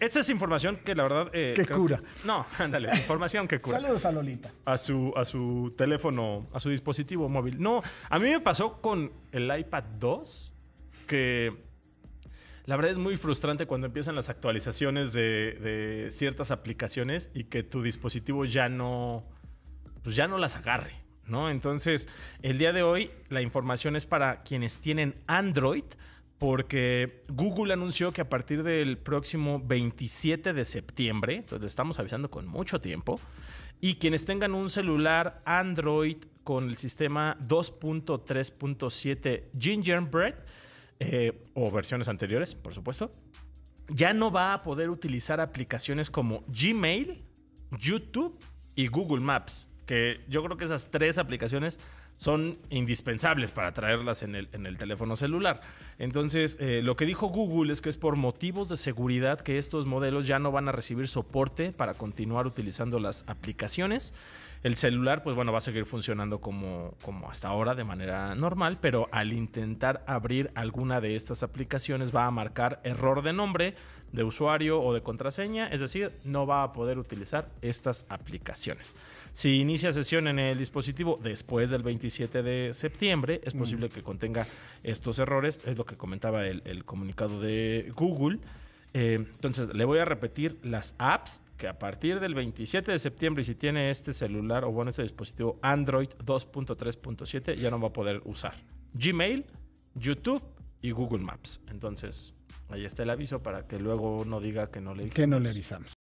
Esa es información que la verdad. Eh, que cura. no, ándale, información que cura. Saludos a Lolita. A su, a su teléfono, a su dispositivo móvil. No, a mí me pasó con el iPad 2 que. La verdad es muy frustrante cuando empiezan las actualizaciones de, ciertas aplicaciones y que tu dispositivo ya no. Pues ya no las agarre, ¿no? Entonces, el día de hoy la información es para quienes tienen Android porque Google anunció que a partir del próximo 27 de septiembre, entonces estamos avisando con mucho tiempo, y quienes tengan un celular Android con el sistema 2.3.7 Gingerbread, eh, o versiones anteriores, por supuesto, ya no va a poder utilizar aplicaciones como Gmail, YouTube y Google Maps que yo creo que esas tres aplicaciones son indispensables para traerlas en el, teléfono celular. Entonces, eh, lo que dijo Google es que es por motivos de seguridad que estos modelos ya no van a recibir soporte para continuar utilizando las aplicaciones. El celular, pues bueno, va a seguir funcionando como, como hasta ahora de manera normal, pero al intentar abrir alguna de estas aplicaciones va a marcar error de nombre, de usuario o de contraseña, es decir, no va a poder utilizar estas aplicaciones. Si inicia sesión en el dispositivo después del 27 de septiembre, es posible que contenga estos errores, es lo que comentaba el, comunicado de Google. Eh, entonces, le voy a repetir las apps que a partir del 27 de septiembre, si tiene este celular o bueno, este dispositivo Android 2.3.7, ya no va a poder usar Gmail, YouTube y Google Maps. Entonces, Ahí está el aviso para que luego no diga que no le Que no le avisamos.